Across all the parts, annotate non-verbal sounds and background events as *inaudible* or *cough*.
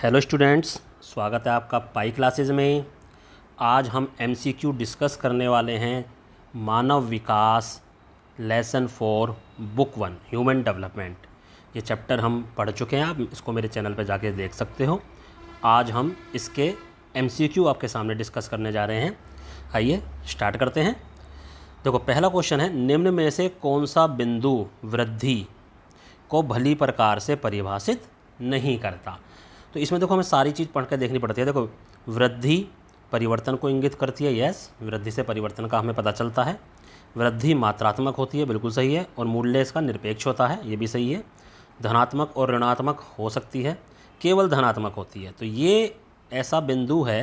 hello students स्वागत है आपका पाई क्लासेस में आज हम एमसीक्यू डिस्कस करने वाले हैं मानव विकास lesson four book one human development ये चैप्टर हम पढ़ चुके हैं आप इसको मेरे चैनल पर जाके देख सकते हो आज हम इसके एमसीक्यू आपके सामने डिस्कस करने जा रहे हैं आइए स्टार्ट करते हैं देखो पहला क्वेश्चन है निम्न में से कौन सा बिंदु वृद्धि को भली प्रकार से परिभाषित नहीं करता तो इसमें देखो हमें सारी चीज़ पढ़ कर देखनी पड़ती है देखो वृद्धि परिवर्तन को इंगित करती है यस वृद्धि से परिवर्तन का हमें पता चलता है वृद्धि मात्रात्मक होती है बिल्कुल सही है और मूल्य इसका निरपेक्ष होता है ये भी सही है धनात्मक और ऋणात्मक हो सकती है केवल धनात्मक होती है तो ये ऐसा बिंदु है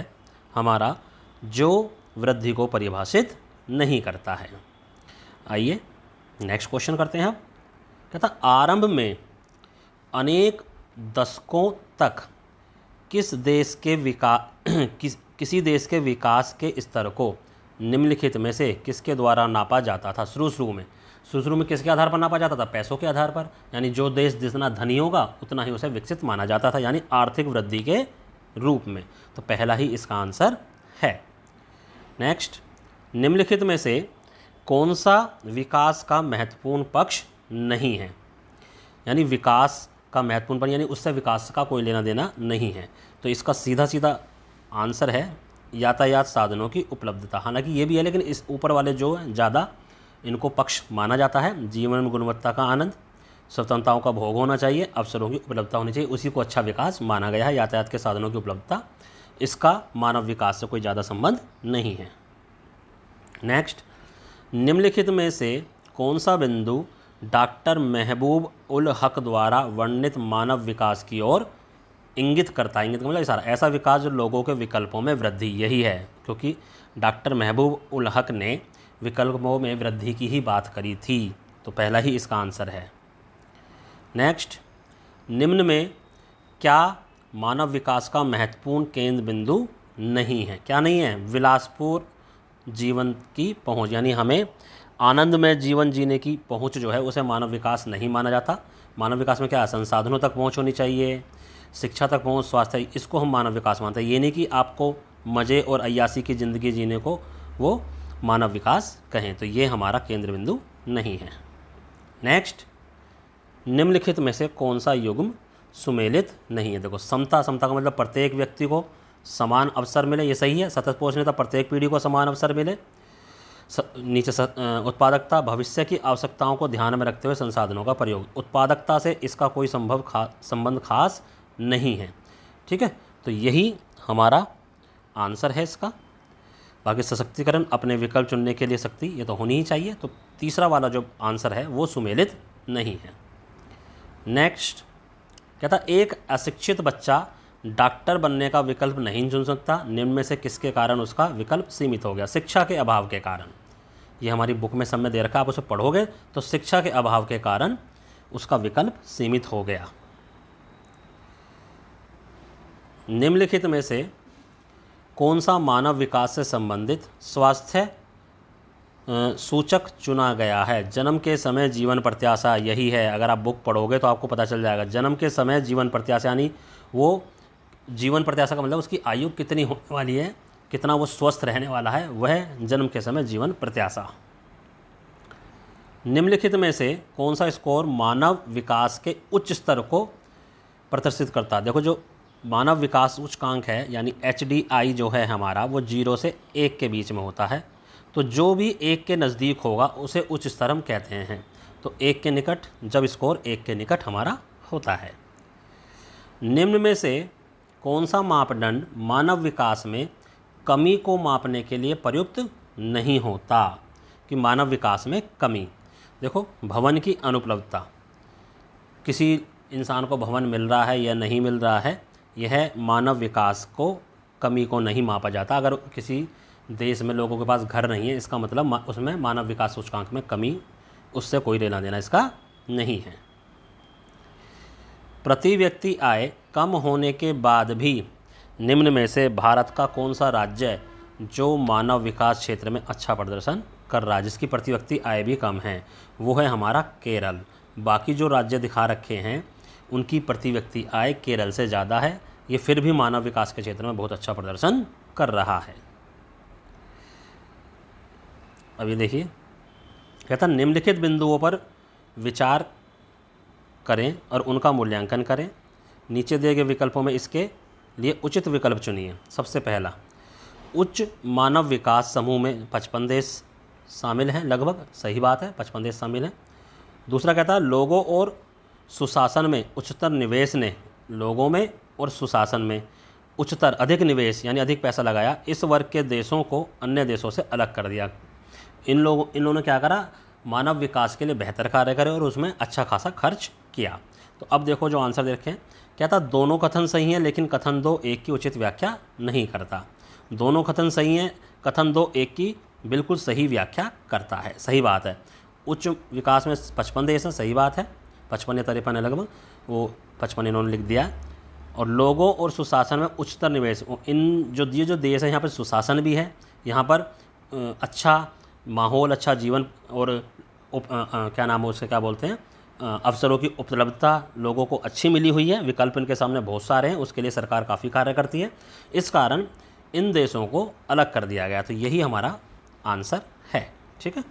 हमारा जो वृद्धि को परिभाषित नहीं करता है आइए नेक्स्ट क्वेश्चन करते हैं आप कहता आरंभ में अनेक दशकों तक किस देश के विकास *clears throat* किस किसी देश के विकास के स्तर को निम्नलिखित में से किसके द्वारा नापा जाता था शुरू शुरू में शुरू शुरू में किसके आधार पर नापा जाता था पैसों के आधार पर यानी जो देश जितना धनी होगा उतना ही उसे विकसित माना जाता था यानी आर्थिक वृद्धि के रूप में तो पहला ही इसका आंसर है नेक्स्ट निम्नलिखित में से कौन सा विकास का महत्वपूर्ण पक्ष नहीं है यानी विकास का महत्वपूर्ण यानी उससे विकास का कोई लेना देना नहीं है तो इसका सीधा सीधा आंसर है यातायात साधनों की उपलब्धता हालांकि ये भी है लेकिन इस ऊपर वाले जो ज़्यादा इनको पक्ष माना जाता है जीवन में गुणवत्ता का आनंद स्वतंत्रताओं का भोग होना चाहिए अवसरों की उपलब्धता होनी चाहिए उसी को अच्छा विकास माना गया है यातायात के साधनों की उपलब्धता इसका मानव विकास से कोई ज़्यादा संबंध नहीं है नेक्स्ट निम्नलिखित में से कौन सा बिंदु डॉक्टर महबूब उल हक द्वारा वर्णित मानव विकास की ओर इंगित करता इंगित मतलब सारा ऐसा विकास जो लोगों के विकल्पों में वृद्धि यही है क्योंकि डॉक्टर महबूब उल हक ने विकल्पों में वृद्धि की ही बात करी थी तो पहला ही इसका आंसर है नेक्स्ट निम्न में क्या मानव विकास का महत्वपूर्ण केंद्र बिंदु नहीं है क्या नहीं है विलासपुर जीवन की पहुंच यानी हमें आनंदमय जीवन जीने की पहुँच जो है उसे मानव विकास नहीं माना जाता मानव विकास में क्या संसाधनों तक पहुँच होनी चाहिए शिक्षा तक पहुँच स्वास्थ्य इसको हम मानव विकास मानते हैं ये नहीं कि आपको मज़े और अयासी की ज़िंदगी जीने को वो मानव विकास कहें तो ये हमारा केंद्र बिंदु नहीं है नेक्स्ट निम्नलिखित में से कौन सा युग्म सुमेलित नहीं है देखो समता समता का मतलब प्रत्येक व्यक्ति को समान अवसर मिले ये सही है सतत पहुँचने तक प्रत्येक पीढ़ी को समान अवसर मिले नीचे उत्पादकता भविष्य की आवश्यकताओं को ध्यान में रखते हुए संसाधनों का प्रयोग उत्पादकता से इसका कोई संभव खा संबंध खास नहीं है ठीक है तो यही हमारा आंसर है इसका बाकी सशक्तिकरण अपने विकल्प चुनने के लिए शक्ति ये तो होनी ही चाहिए तो तीसरा वाला जो आंसर है वो सुमेलित नहीं है नेक्स्ट कहता एक अशिक्षित बच्चा डॉक्टर बनने का विकल्प नहीं चुन सकता निम्न में से किसके कारण उसका विकल्प सीमित हो गया शिक्षा के अभाव के कारण ये हमारी बुक में सब में दे रखा आप उसे पढ़ोगे तो शिक्षा के अभाव के कारण उसका विकल्प सीमित हो गया निम्नलिखित में से कौन सा मानव विकास से संबंधित स्वास्थ्य सूचक चुना गया है जन्म के समय जीवन प्रत्याशा यही है अगर आप बुक पढ़ोगे तो आपको पता चल जाएगा जन्म के समय जीवन प्रत्याशा यानी वो जीवन प्रत्याशा का मतलब उसकी आयु कितनी होने वाली है कितना वो स्वस्थ रहने वाला है वह जन्म के समय जीवन प्रत्याशा निम्नलिखित में से कौन सा स्कोर मानव विकास के उच्च स्तर को प्रदर्शित करता है देखो जो मानव विकास उच्चकांक है यानी एच जो है हमारा वो जीरो से एक के बीच में होता है तो जो भी एक के नज़दीक होगा उसे उच्च स्तर हम कहते हैं तो एक के निकट जब स्कोर एक के निकट हमारा होता है निम्न में से कौन सा मापदंड मानव विकास में कमी को मापने के लिए प्रयुक्त नहीं होता कि मानव विकास में कमी देखो भवन की अनुपलब्धता किसी इंसान को भवन मिल रहा है या नहीं मिल रहा है यह मानव विकास को कमी को नहीं मापा जाता अगर किसी देश में लोगों के पास घर नहीं है इसका मतलब उसमें मानव विकास सूचकांक में कमी उससे कोई लेना देना इसका नहीं है प्रति व्यक्ति आय कम होने के बाद भी निम्न में से भारत का कौन सा राज्य है जो मानव विकास क्षेत्र में अच्छा प्रदर्शन कर रहा है जिसकी प्रतिव्यक्ति आय भी कम है वो है हमारा केरल बाकी जो राज्य दिखा रखे हैं उनकी प्रति व्यक्ति आय केरल से ज़्यादा है ये फिर भी मानव विकास के क्षेत्र में बहुत अच्छा प्रदर्शन कर रहा है अभी देखिए कहता निम्नलिखित बिंदुओं पर विचार करें और उनका मूल्यांकन करें नीचे दिए गए विकल्पों में इसके लिए उचित विकल्प चुनिए सबसे पहला उच्च मानव विकास समूह में पचपन देश शामिल हैं लगभग सही बात है पचपन देश शामिल हैं दूसरा कहता है लोगों और सुशासन में उच्चतर निवेश ने लोगों में और सुशासन में उच्चतर अधिक निवेश यानी अधिक पैसा लगाया इस वर्ग के देशों को अन्य देशों से अलग कर दिया इन लोगों इन लोगों ने क्या करा मानव विकास के लिए बेहतर कार्य करे और उसमें अच्छा खासा खर्च किया तो अब देखो जो आंसर देखें क्या था दोनों कथन सही हैं लेकिन कथन दो एक की उचित व्याख्या नहीं करता दोनों कथन सही हैं कथन दो एक की बिल्कुल सही व्याख्या करता है सही बात है उच्च विकास में पचपन देश हैं सही बात है पचपन या तिरपन है लगभग वो पचपन इन्होंने लिख दिया है और लोगों और सुशासन में उच्चतर निवेश इन जो ये जो देश हैं यहाँ पर सुशासन भी है यहाँ पर अच्छा माहौल अच्छा जीवन और उप, आ, आ, क्या नाम है उससे क्या बोलते हैं अवसरों की उपलब्धता लोगों को अच्छी मिली हुई है विकल्प इनके सामने बहुत सारे हैं उसके लिए सरकार काफ़ी कार्य करती है इस कारण इन देशों को अलग कर दिया गया तो यही हमारा आंसर है ठीक है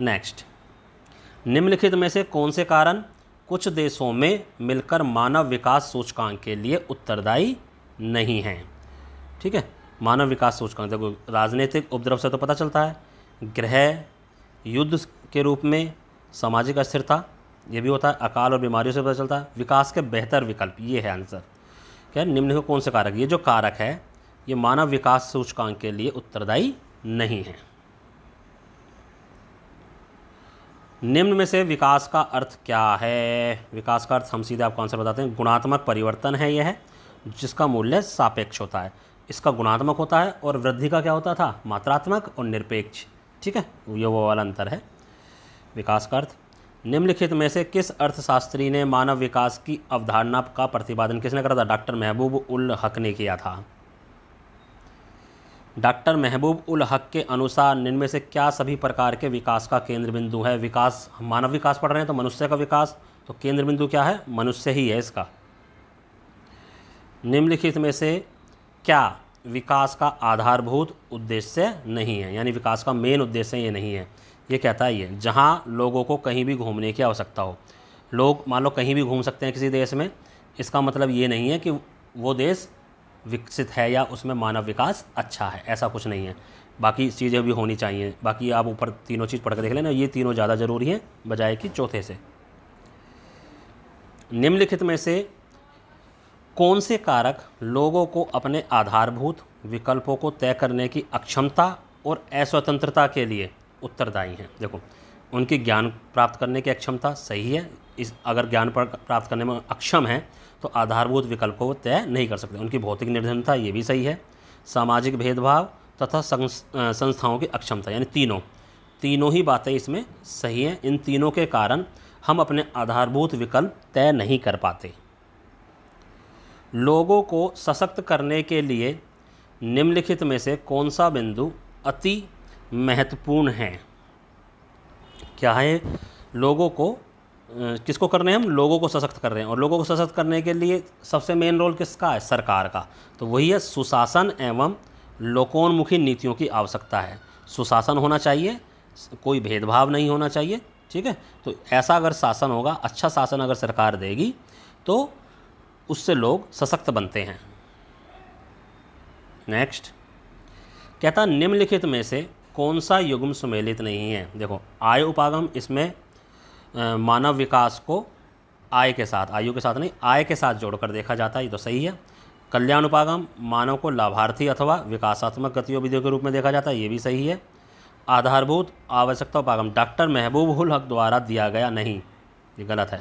नेक्स्ट निम्नलिखित में से कौन से कारण कुछ देशों में मिलकर मानव विकास सूचकांक के लिए उत्तरदायी नहीं हैं ठीक है मानव विकास सूचकांक देखो राजनीतिक उपद्रव से तो पता चलता है ग्रह युद्ध के रूप में सामाजिक अस्थिरता ये भी होता है अकाल और बीमारियों से पता चलता है विकास के बेहतर विकल्प ये है आंसर क्या निम्न कौन से कारक ये जो कारक है ये मानव विकास सूचकांक के लिए उत्तरदायी नहीं है निम्न में से विकास का अर्थ क्या है विकास का अर्थ हम सीधे आपको आंसर बताते हैं गुणात्मक परिवर्तन है यह है जिसका मूल्य सापेक्ष होता है इसका गुणात्मक होता है और वृद्धि का क्या होता था मात्रात्मक और निरपेक्ष ठीक है ये वो वाला अंतर है विकास का अर्थ निम्नलिखित में से किस अर्थशास्त्री ने मानव विकास की अवधारणा का प्रतिपादन किसने करा था डॉक्टर महबूब उल हक ने किया था डॉक्टर महबूब उल हक के अनुसार निम्न से क्या सभी प्रकार के विकास का केंद्र बिंदु है विकास मानव विकास पढ़ रहे हैं तो मनुष्य का विकास तो केंद्र बिंदु क्या है मनुष्य ही है इसका निम्नलिखित में से क्या विकास का आधारभूत उद्देश्य नहीं है यानी विकास का मेन उद्देश्य ये नहीं है ये कहता है है जहाँ लोगों को कहीं भी घूमने की आवश्यकता हो लोग मान लो कहीं भी घूम सकते हैं किसी देश में इसका मतलब ये नहीं है कि वो देश विकसित है या उसमें मानव विकास अच्छा है ऐसा कुछ नहीं है बाकी चीज़ें भी होनी चाहिए बाकी आप ऊपर तीनों चीज़ पढ़ कर देख लेना ये तीनों ज़्यादा ज़रूरी हैं बजाय कि चौथे से निम्नलिखित में से कौन से कारक लोगों को अपने आधारभूत विकल्पों को तय करने की अक्षमता और अस्वतंत्रता के लिए उत्तरदायी हैं देखो उनकी ज्ञान प्राप्त करने की अक्षमता सही है इस अगर ज्ञान प्राप्त करने में अक्षम है तो आधारभूत विकल्प को तय नहीं कर सकते उनकी भौतिक निर्धनता ये भी सही है सामाजिक भेदभाव तथा संस्थाओं की अक्षमता यानी तीनों तीनों ही बातें इसमें सही हैं इन तीनों के कारण हम अपने आधारभूत विकल्प तय नहीं कर पाते लोगों को सशक्त करने के लिए निम्नलिखित में से कौन सा बिंदु अति महत्वपूर्ण हैं क्या है लोगों को किसको कर रहे हैं हम लोगों को सशक्त कर रहे हैं और लोगों को सशक्त करने के लिए सबसे मेन रोल किसका है सरकार का तो वही है सुशासन एवं लोकोन्मुखी नीतियों की आवश्यकता है सुशासन होना चाहिए कोई भेदभाव नहीं होना चाहिए ठीक है तो ऐसा अगर शासन होगा अच्छा शासन अगर सरकार देगी तो उससे लोग सशक्त बनते हैं नेक्स्ट कहता निम्नलिखित में से कौन सा युग्म सुमेलित नहीं है देखो आय उपागम इसमें मानव विकास को आय के साथ आयु के साथ नहीं आय के साथ जोड़कर देखा जाता है ये तो सही है कल्याण उपागम मानव को लाभार्थी अथवा विकासात्मक गतिविधियों के रूप में देखा जाता है ये भी सही है आधारभूत आवश्यकता उपागम डॉक्टर महबूब उल हक द्वारा दिया गया नहीं ये गलत है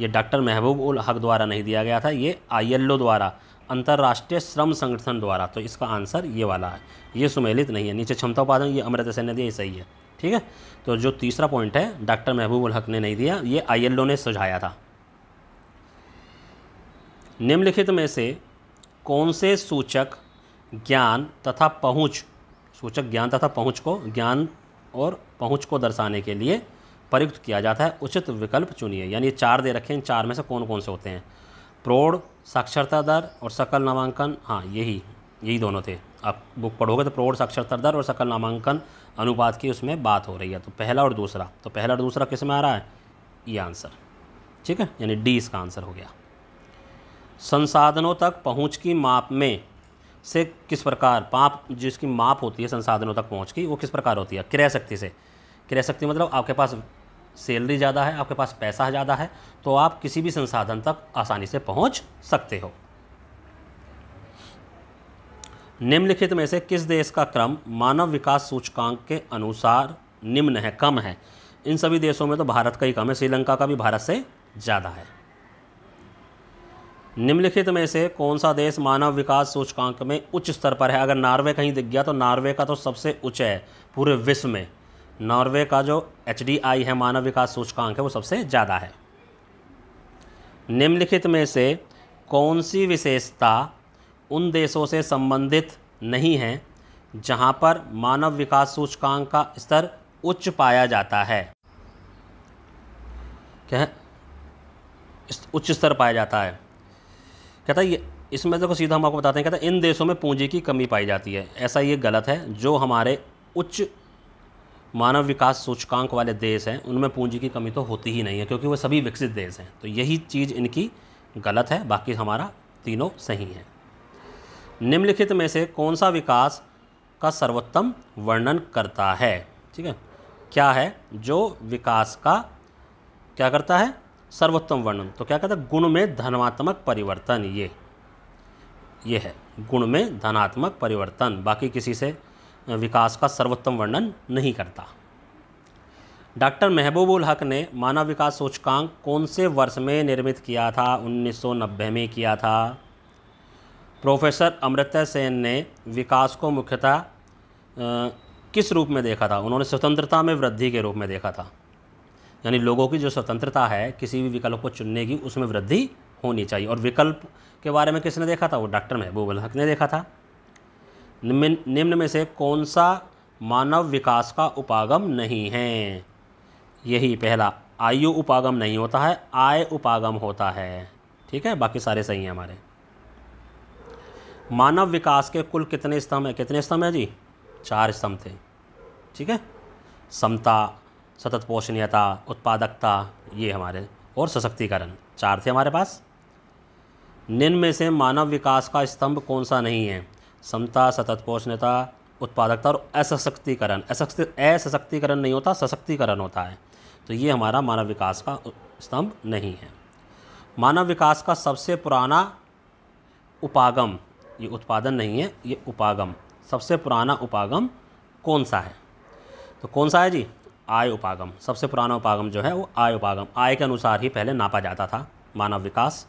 ये डॉक्टर महबूब उल हक द्वारा नहीं दिया गया था ये आई द्वारा अंतर्राष्ट्रीय श्रम संगठन द्वारा तो इसका आंसर ये वाला है ये सुमेलित नहीं है नीचे क्षमता उपादन ये अमृत सेन ने दिया ये सही है ठीक है तो जो तीसरा पॉइंट है डॉक्टर महबूबुल हक ने नहीं दिया ये आईएलओ ने सुझाया था निम्नलिखित में से कौन से सूचक ज्ञान तथा पहुँच सूचक ज्ञान तथा पहुँच को ज्ञान और पहुँच को दर्शाने के लिए प्रयुक्त किया जाता है उचित विकल्प चुनिए यानी चार दे रखे हैं चार में से कौन कौन से होते हैं प्रौढ़ साक्षरता दर और सकल नामांकन हाँ यही यही दोनों थे आप बुक पढ़ोगे तो प्रौढ़ साक्षरता दर और सकल नामांकन अनुपात की उसमें बात हो रही है तो पहला और दूसरा तो पहला और दूसरा किस में आ रहा है ये आंसर ठीक है यानी डी इसका आंसर हो गया संसाधनों तक पहुंच की माप में से किस प्रकार पाप जिसकी माप होती है संसाधनों तक पहुंच की वो किस प्रकार होती है क्रय शक्ति से क्रय शक्ति मतलब आपके पास सैलरी ज़्यादा है आपके पास पैसा ज़्यादा है तो आप किसी भी संसाधन तक आसानी से पहुंच सकते हो निम्नलिखित में से किस देश का क्रम मानव विकास सूचकांक के अनुसार निम्न है कम है इन सभी देशों में तो भारत का ही कम है श्रीलंका का भी भारत से ज़्यादा है निम्नलिखित में से कौन सा देश मानव विकास सूचकांक में उच्च स्तर पर है अगर नॉर्वे कहीं दिख गया तो नॉर्वे का तो सबसे उच्च है पूरे विश्व में नॉर्वे का जो एच है मानव विकास सूचकांक है वो सबसे ज़्यादा है निम्नलिखित में से कौन सी विशेषता उन देशों से संबंधित नहीं है जहाँ पर मानव विकास सूचकांक का स्तर उच्च पाया जाता है क्या है उच्च स्तर पाया जाता है कहता है इसमें देखो सीधा हम आपको बताते हैं कहता है इन देशों में पूंजी की कमी पाई जाती है ऐसा ये गलत है जो हमारे उच्च मानव विकास सूचकांक वाले देश हैं उनमें पूंजी की कमी तो होती ही नहीं है क्योंकि वो सभी विकसित देश हैं तो यही चीज़ इनकी गलत है बाकी हमारा तीनों सही है निम्नलिखित में से कौन सा विकास का सर्वोत्तम वर्णन करता है ठीक है क्या है जो विकास का क्या करता है सर्वोत्तम वर्णन तो क्या कहता है गुण में धनात्मक परिवर्तन ये ये है गुण में धनात्मक परिवर्तन बाकी किसी से विकास का सर्वोत्तम वर्णन नहीं करता डॉक्टर महबूबुल हक ने मानव विकास सूचकांक कौन से वर्ष में निर्मित किया था 1990 में किया था प्रोफेसर अमृता सेन ने विकास को मुख्यतः किस रूप में देखा था उन्होंने स्वतंत्रता में वृद्धि के रूप में देखा था यानी लोगों की जो स्वतंत्रता है किसी भी विकल्प को चुनने की उसमें वृद्धि होनी चाहिए और विकल्प के बारे में किसने देखा था वो डॉक्टर महबूबुल हक ने देखा था निम्न में से कौन सा मानव विकास का उपागम नहीं है यही पहला आयु उपागम नहीं होता है आय उपागम होता है ठीक है बाकी सारे सही हैं हमारे मानव विकास के कुल कितने स्तंभ हैं कितने स्तंभ हैं जी चार स्तंभ थे ठीक है समता सतत पोषणीयता उत्पादकता ये हमारे और सशक्तिकरण चार थे हमारे पास निम्न में से मानव विकास का स्तंभ कौन सा नहीं है समता सतत पोषणता उत्पादकता और असशक्तिकरण असशक्तिकरण नहीं होता सशक्तिकरण होता है तो ये हमारा मानव विकास का स्तंभ नहीं है मानव विकास का सबसे पुराना उपागम ये उत्पादन नहीं है ये उपागम सबसे पुराना उपागम कौन सा है तो कौन सा है जी आय उपागम सबसे पुराना उपागम जो है वो आय उपागम आय के अनुसार ही पहले नापा जाता था मानव विकास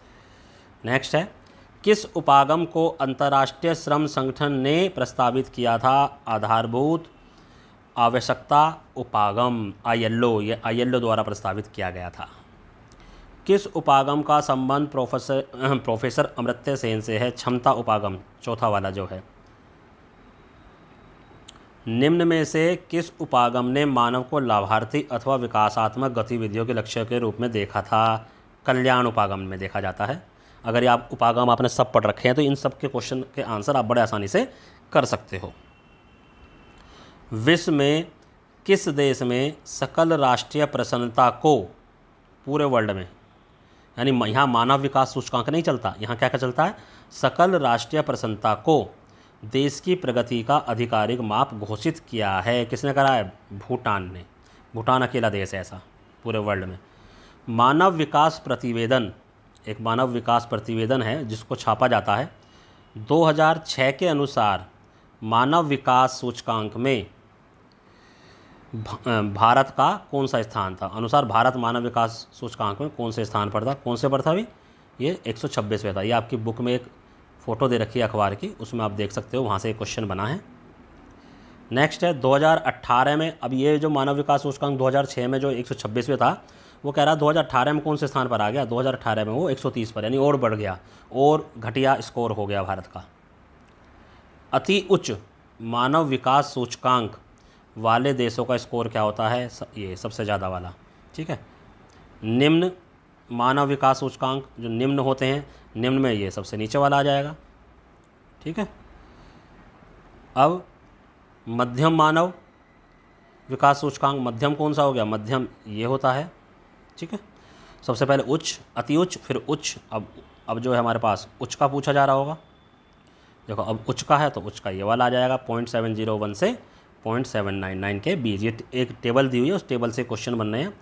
नेक्स्ट है किस उपागम को अंतर्राष्ट्रीय श्रम संगठन ने प्रस्तावित किया था आधारभूत आवश्यकता उपागम आईएलओ ये आईएलओ द्वारा प्रस्तावित किया गया था किस उपागम का संबंध प्रोफेसर *clears throat* प्रोफेसर अमृत्य सेन से है क्षमता उपागम चौथा वाला जो है निम्न में से किस उपागम ने मानव को लाभार्थी अथवा विकासात्मक गतिविधियों के लक्ष्य के रूप में देखा था कल्याण उपागम में देखा जाता है अगर आप उपागम आपने सब पढ़ रखे हैं तो इन सब के क्वेश्चन के आंसर आप बड़े आसानी से कर सकते हो विश्व में किस देश में सकल राष्ट्रीय प्रसन्नता को पूरे वर्ल्ड में यानी यहाँ मानव विकास सूचकांक नहीं चलता यहाँ क्या क्या चलता है सकल राष्ट्रीय प्रसन्नता को देश की प्रगति का आधिकारिक माप घोषित किया है किसने करा है भूटान ने भूटान अकेला देश है ऐसा पूरे वर्ल्ड में मानव विकास प्रतिवेदन एक मानव विकास प्रतिवेदन है जिसको छापा जाता है 2006 के अनुसार मानव विकास सूचकांक में भारत का कौन सा स्थान था अनुसार भारत मानव विकास सूचकांक में कौन से स्थान पर था कौन से पर था अभी ये एक सौ था ये आपकी बुक में एक फ़ोटो दे रखी है अखबार की उसमें आप देख सकते हो वहाँ से एक क्वेश्चन बना है नेक्स्ट है 2018 में अब ये जो मानव विकास सूचकांक 2006 में जो एक सौ था वो कह रहा है 2018 में कौन से स्थान पर आ गया 2018 में वो 130 पर यानी और बढ़ गया और घटिया स्कोर हो गया भारत का अति उच्च मानव विकास सूचकांक वाले देशों का स्कोर क्या होता है ये सबसे ज़्यादा वाला ठीक है निम्न मानव विकास सूचकांक जो निम्न होते हैं निम्न में ये सबसे नीचे वाला आ जाएगा ठीक है अब मध्यम मानव विकास सूचकांक मध्यम कौन सा हो गया मध्यम ये होता है ठीक है सबसे पहले उच्च अति उच्च फिर उच्च अब अब जो है हमारे पास उच्च का पूछा जा रहा होगा देखो अब उच्च का है तो उच्च का ये वाला आ जाएगा पॉइंट सेवन जीरो वन से पॉइंट सेवन नाइन नाइन के बीच ये एक टेबल दी हुई है उस टेबल से क्वेश्चन बन रहे हैं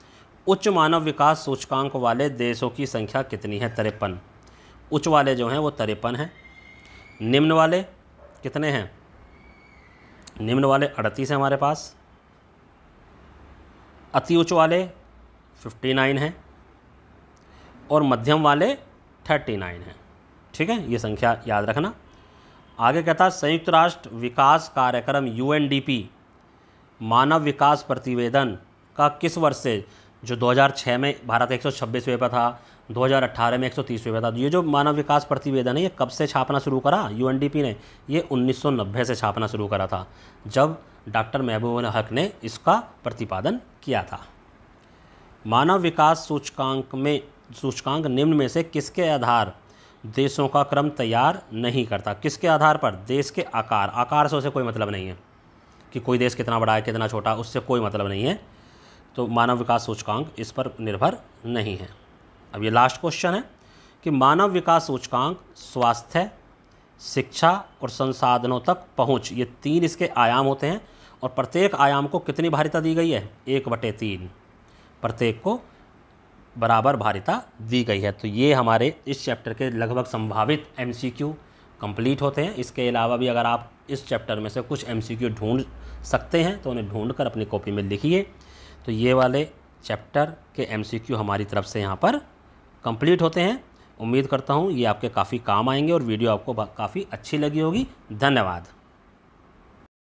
उच्च मानव विकास सूचकांक वाले देशों की संख्या कितनी है तिरपन उच्च वाले जो हैं वो तिरपन हैं निम्न वाले कितने हैं निम्न वाले अड़तीस हैं हमारे पास अति उच्च वाले फिफ्टी नाइन है और मध्यम वाले थर्टी नाइन हैं ठीक है ये संख्या याद रखना आगे कहता संयुक्त राष्ट्र विकास कार्यक्रम यू मानव विकास प्रतिवेदन का किस वर्ष से जो 2006 में भारत एक सौ पे था 2018 में 130 पर था ये जो मानव विकास प्रतिवेदन है ये कब से छापना शुरू करा यू ने ये 1990 से छापना शुरू करा था जब डॉक्टर महबूब हक ने इसका प्रतिपादन किया था मानव विकास सूचकांक में सूचकांक निम्न में से किसके आधार देशों का क्रम तैयार नहीं करता किसके आधार पर देश के आकार आकार से उसे कोई मतलब नहीं है कि कोई देश कितना बड़ा है कितना छोटा उससे कोई मतलब नहीं है तो मानव विकास सूचकांक इस पर निर्भर नहीं है अब ये लास्ट क्वेश्चन है कि मानव विकास सूचकांक स्वास्थ्य शिक्षा और संसाधनों तक पहुंच ये तीन इसके आयाम होते हैं और प्रत्येक आयाम को कितनी भारिता दी गई है एक बटे तीन प्रत्येक को बराबर भारिता दी गई है तो ये हमारे इस चैप्टर के लगभग संभावित एम कंप्लीट होते हैं इसके अलावा भी अगर आप इस चैप्टर में से कुछ एम ढूंढ सकते हैं तो उन्हें ढूंढ कर अपनी कॉपी में लिखिए तो ये वाले चैप्टर के एम हमारी तरफ से यहाँ पर कंप्लीट होते हैं उम्मीद करता हूँ ये आपके काफ़ी काम आएंगे और वीडियो आपको काफ़ी अच्छी लगी होगी धन्यवाद